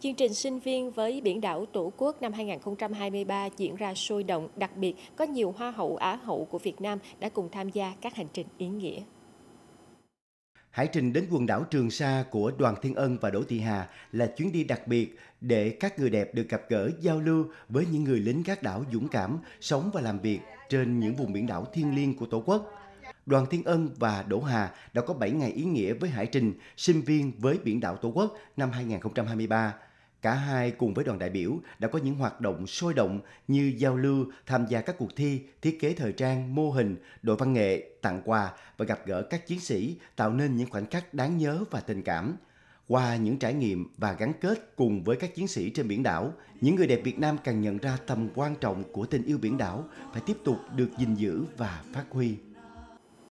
Chương trình sinh viên với biển đảo Tổ quốc năm 2023 diễn ra sôi động, đặc biệt có nhiều hoa hậu Á hậu của Việt Nam đã cùng tham gia các hành trình ý nghĩa. Hải trình đến quần đảo Trường Sa của Đoàn Thiên Ân và Đỗ Thị Hà là chuyến đi đặc biệt để các người đẹp được gặp gỡ, giao lưu với những người lính các đảo dũng cảm, sống và làm việc trên những vùng biển đảo thiêng liêng của Tổ quốc. Đoàn Thiên Ân và Đỗ Hà đã có 7 ngày ý nghĩa với Hải trình sinh viên với biển đảo Tổ quốc năm 2023 Cả hai cùng với đoàn đại biểu đã có những hoạt động sôi động như giao lưu, tham gia các cuộc thi, thiết kế thời trang, mô hình, đội văn nghệ, tặng quà và gặp gỡ các chiến sĩ tạo nên những khoảnh khắc đáng nhớ và tình cảm. Qua những trải nghiệm và gắn kết cùng với các chiến sĩ trên biển đảo, những người đẹp Việt Nam càng nhận ra tầm quan trọng của tình yêu biển đảo phải tiếp tục được gìn giữ và phát huy.